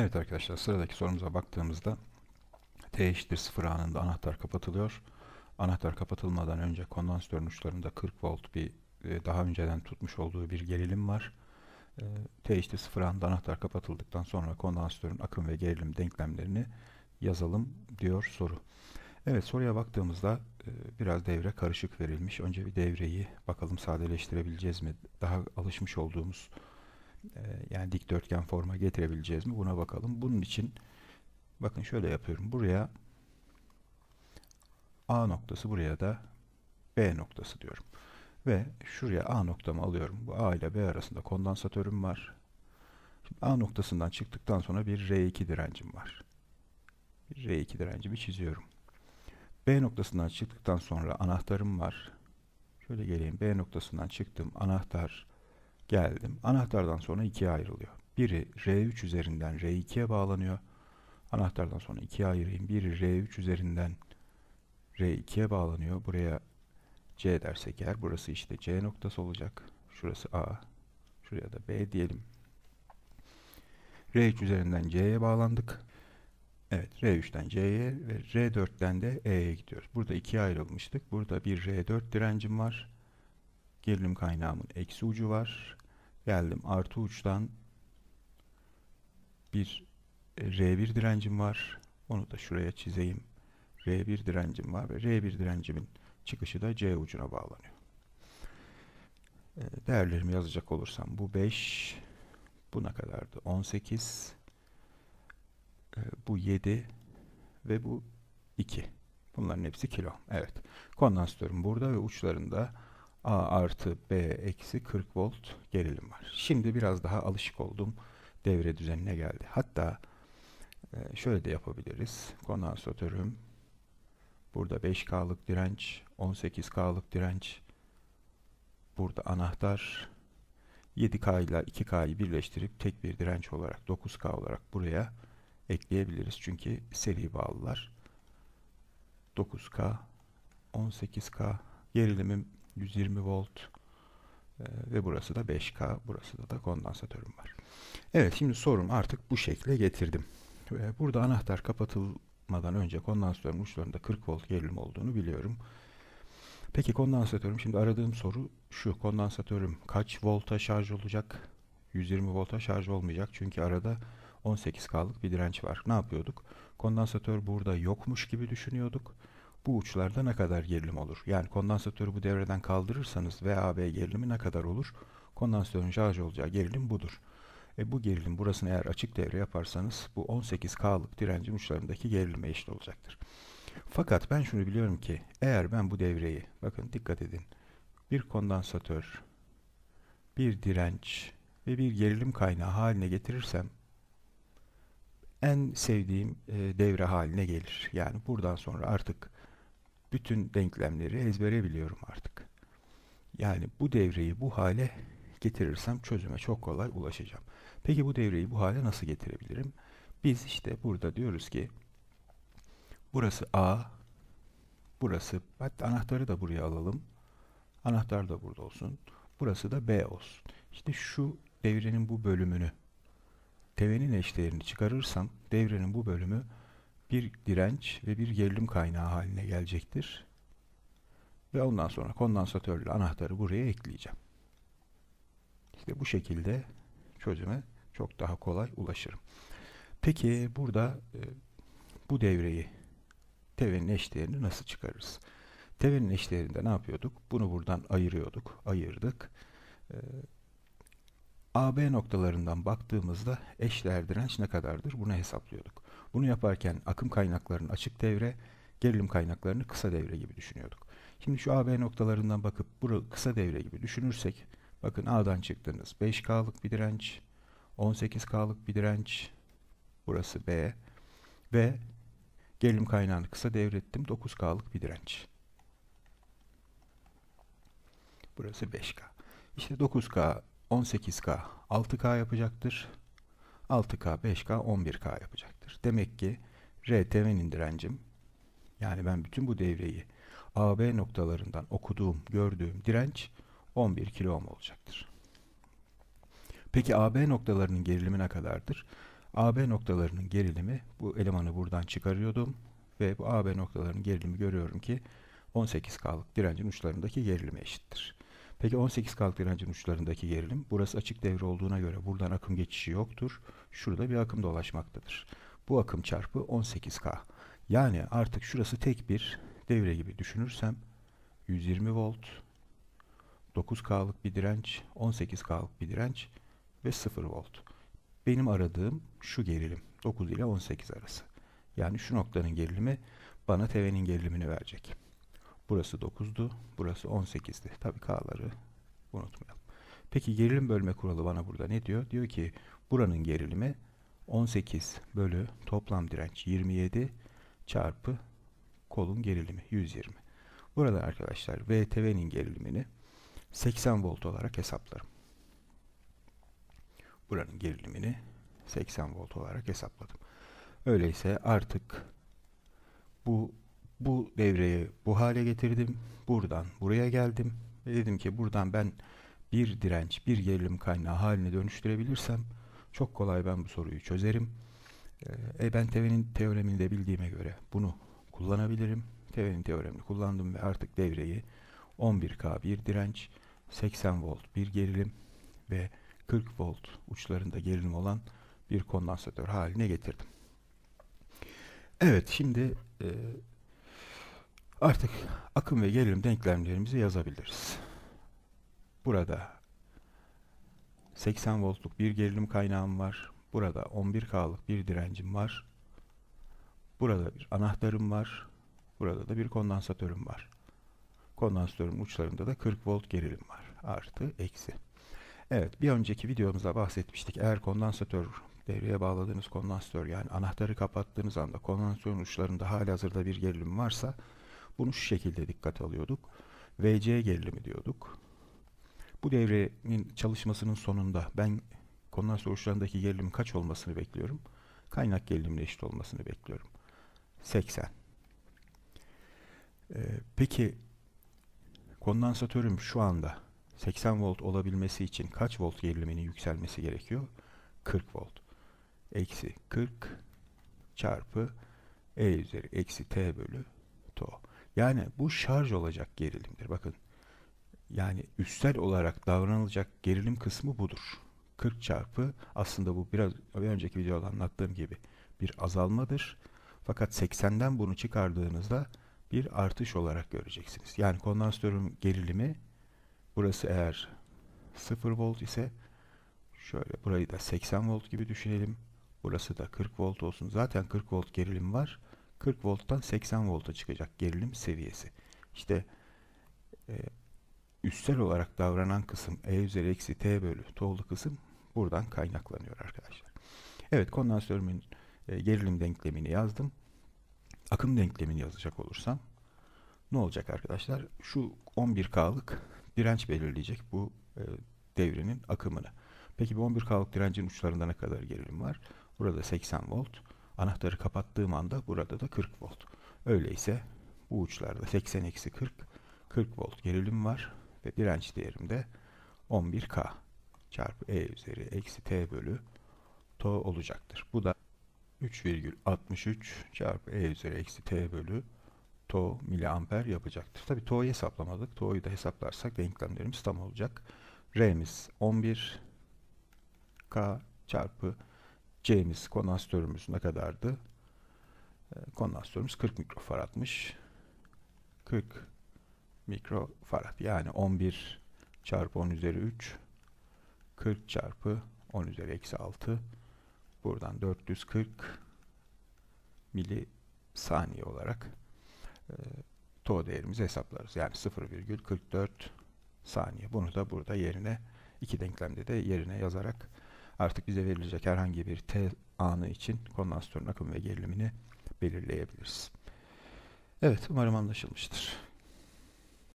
Evet arkadaşlar sıradaki sorumuza baktığımızda T eşittir 0 anında anahtar kapatılıyor. Anahtar kapatılmadan önce kondansatörün uçlarında 40 volt bir e, daha önceden tutmuş olduğu bir gerilim var. E, T eşittir 0 anında anahtar kapatıldıktan sonra kondansatörün akım ve gerilim denklemlerini yazalım diyor soru. Evet soruya baktığımızda e, biraz devre karışık verilmiş. Önce bir devreyi bakalım sadeleştirebileceğiz mi? Daha alışmış olduğumuz ee, yani dikdörtgen forma getirebileceğiz mi buna bakalım. Bunun için bakın şöyle yapıyorum. Buraya A noktası buraya da B noktası diyorum. Ve şuraya A noktamı alıyorum. Bu A ile B arasında kondansatörüm var. Şimdi A noktasından çıktıktan sonra bir R2 direncim var. Bir R2 direncimi çiziyorum. B noktasından çıktıktan sonra anahtarım var. Şöyle geleyim. B noktasından çıktım. Anahtar Geldim. Anahtardan sonra ikiye ayrılıyor. Biri R3 üzerinden R2'ye bağlanıyor. Anahtardan sonra ikiye ayırayım. Biri R3 üzerinden R2'ye bağlanıyor. Buraya C dersek eğer burası işte C noktası olacak. Şurası A. Şuraya da B diyelim. R3 üzerinden C'ye bağlandık. Evet R3'ten C'ye ve R4'ten de E'ye gidiyoruz. Burada ikiye ayrılmıştık. Burada bir R4 direncim var. Gerilim kaynağımın eksi ucu var. Geldim artı uçtan bir e, R1 direncim var. Onu da şuraya çizeyim. R1 direncim var ve R1 direncimin çıkışı da C ucuna bağlanıyor. E, değerlerimi yazacak olursam bu 5, buna kadardı 18, e, bu 7 ve bu 2. Bunların hepsi kilo. Evet. Kondansatörüm burada ve uçlarında A artı B eksi 40 volt gerilim var. Şimdi biraz daha alışık olduğum Devre düzenine geldi. Hatta e, şöyle de yapabiliriz. Kondansatörüm burada 5K'lık direnç, 18K'lık direnç, burada anahtar 7K ile 2K'yı birleştirip tek bir direnç olarak 9K olarak buraya ekleyebiliriz. Çünkü seri bağlılar. 9K, 18K gerilimim 120 volt e, ve burası da 5K. Burası da da kondansatörüm var. Evet şimdi sorum artık bu şekle getirdim. E, burada anahtar kapatılmadan önce kondansatörün uçlarında 40 volt gerilim olduğunu biliyorum. Peki kondansatörüm şimdi aradığım soru şu kondansatörüm kaç volta şarj olacak? 120 volta şarj olmayacak çünkü arada 18K'lık bir direnç var. Ne yapıyorduk? Kondansatör burada yokmuş gibi düşünüyorduk bu uçlarda ne kadar gerilim olur? Yani kondansatörü bu devreden kaldırırsanız VAB gerilimi ne kadar olur? Kondansatörün şarj olacağı gerilim budur. E bu gerilim burasını eğer açık devre yaparsanız bu 18K'lık direncin uçlarındaki gerilime eşit olacaktır. Fakat ben şunu biliyorum ki eğer ben bu devreyi bakın dikkat edin bir kondansatör, bir direnç ve bir gerilim kaynağı haline getirirsem en sevdiğim e, devre haline gelir. Yani buradan sonra artık bütün denklemleri ezbere biliyorum artık. Yani bu devreyi bu hale getirirsem çözüme çok kolay ulaşacağım. Peki bu devreyi bu hale nasıl getirebilirim? Biz işte burada diyoruz ki burası A, burası hatta anahtarı da buraya alalım. Anahtar da burada olsun. Burası da B olsun. İşte şu devrenin bu bölümünü tevenin eşdeğerini çıkarırsam devrenin bu bölümü bir direnç ve bir gerilim kaynağı haline gelecektir. Ve ondan sonra kondansatörle anahtarı buraya ekleyeceğim. İşte bu şekilde çözüme çok daha kolay ulaşırım. Peki burada e, bu devreyi tevenin eşdeğerini nasıl çıkarırız? Tevenin eşdeğerinde ne yapıyorduk? Bunu buradan ayırıyorduk, ayırdık. E, AB noktalarından baktığımızda eşler direnç ne kadardır? Bunu hesaplıyorduk. Bunu yaparken akım kaynaklarını açık devre, gerilim kaynaklarını kısa devre gibi düşünüyorduk. Şimdi şu AB noktalarından bakıp bunu kısa devre gibi düşünürsek bakın A'dan çıktınız. 5K'lık bir direnç, 18K'lık bir direnç, burası B ve gerilim kaynağını kısa devrettim 9K'lık bir direnç. Burası 5K. İşte 9K, 18K, 6K yapacaktır. 6K, 5K, 11K yapacaktır. Demek ki RTV'nin direncim yani ben bütün bu devreyi AB noktalarından okuduğum, gördüğüm direnç 11 kilo ohm olacaktır. Peki AB noktalarının gerilimi ne kadardır? AB noktalarının gerilimi bu elemanı buradan çıkarıyordum ve bu AB noktalarının gerilimi görüyorum ki 18K'lık direncin uçlarındaki gerilime eşittir. Peki 18 kaldırancın uçlarındaki gerilim? Burası açık devre olduğuna göre buradan akım geçişi yoktur. Şurada bir akım dolaşmaktadır. Bu akım çarpı 18K. Yani artık şurası tek bir devre gibi düşünürsem 120 volt 9K'lık bir direnç, 18K'lık bir direnç ve 0 volt. Benim aradığım şu gerilim. 9 ile 18 arası. Yani şu noktanın gerilimi bana TV'nin gerilimini verecek. Burası 9'du. Burası 18'di. Tabii K'ları unutmayalım. Peki gerilim bölme kuralı bana burada ne diyor? Diyor ki buranın gerilimi 18 bölü toplam direnç 27 çarpı kolun gerilimi 120. Burada arkadaşlar VTV'nin gerilimini 80 volt olarak hesaplarım. Buranın gerilimini 80 volt olarak hesapladım. Öyleyse artık bu bu devreyi bu hale getirdim. Buradan buraya geldim. Ve dedim ki buradan ben bir direnç, bir gerilim kaynağı haline dönüştürebilirsem çok kolay ben bu soruyu çözerim. Ee, e, ben Teve'nin teoremini de bildiğime göre bunu kullanabilirim. Teve'nin teoremini kullandım ve artık devreyi 11K bir direnç, 80 volt bir gerilim ve 40 volt uçlarında gerilim olan bir kondansatör haline getirdim. Evet şimdi e, Artık akım ve gerilim denklemlerimizi yazabiliriz. Burada 80 voltluk bir gerilim kaynağım var. Burada 11K'lık bir direncim var. Burada bir anahtarım var. Burada da bir kondansatörüm var. Kondansatörün uçlarında da 40 volt gerilim var. Artı, eksi. Evet, bir önceki videomuzda bahsetmiştik. Eğer kondansatör devreye bağladığınız kondansatör yani anahtarı kapattığınız anda kondansatörün uçlarında hali hazırda bir gerilim varsa bunu şu şekilde dikkat alıyorduk. VC gerilimi diyorduk. Bu devrenin çalışmasının sonunda ben konular sonuçlarındaki gerilim kaç olmasını bekliyorum? Kaynak gerilimine eşit olmasını bekliyorum. 80. Ee, peki kondansatörüm şu anda 80 volt olabilmesi için kaç volt geriliminin yükselmesi gerekiyor? 40 volt. Eksi 40 çarpı E üzeri eksi T bölü TO. Yani bu şarj olacak gerilimdir. Bakın yani üstel olarak davranılacak gerilim kısmı budur. 40 çarpı aslında bu biraz önceki videoda anlattığım gibi bir azalmadır. Fakat 80'den bunu çıkardığınızda bir artış olarak göreceksiniz. Yani kondansatörün gerilimi burası eğer 0 volt ise şöyle burayı da 80 volt gibi düşünelim. Burası da 40 volt olsun. Zaten 40 volt gerilim var. 40 volttan 80 volta çıkacak gerilim seviyesi. İşte e, üstsel olarak davranan kısım E üzeri eksi T bölü tollu kısım buradan kaynaklanıyor arkadaşlar. Evet kondansatörümün e, gerilim denklemini yazdım. Akım denklemini yazacak olursam ne olacak arkadaşlar? Şu 11K'lık direnç belirleyecek bu e, devrenin akımını. Peki bu 11K'lık direncin uçlarında ne kadar gerilim var? Burada 80 volt. Anahtarı kapattığım anda burada da 40 volt. Öyleyse bu uçlarda 80-40 40 volt gerilim var ve direnç değerim de 11K çarpı E üzeri eksi T bölü to olacaktır. Bu da 3,63 çarpı E üzeri eksi T bölü to miliamper yapacaktır. Tabi to'yu hesaplamadık. To'yu da hesaplarsak denklemlerimiz tam olacak. R'miz 11 K çarpı C'miz, kondansatörümüz ne kadardı? Ee, kondansatörümüz 40 mikrofaradmış. 40 mikrofarad. Yani 11 çarpı 10 üzeri 3 40 çarpı 10 üzeri eksi 6 buradan 440 milisaniye olarak e, to değerimizi hesaplarız. Yani 0,44 saniye. Bunu da burada yerine iki denklemde de yerine yazarak artık bize verilecek herhangi bir T anı için kondansatörün akım ve gerilimini belirleyebiliriz. Evet, umarım anlaşılmıştır.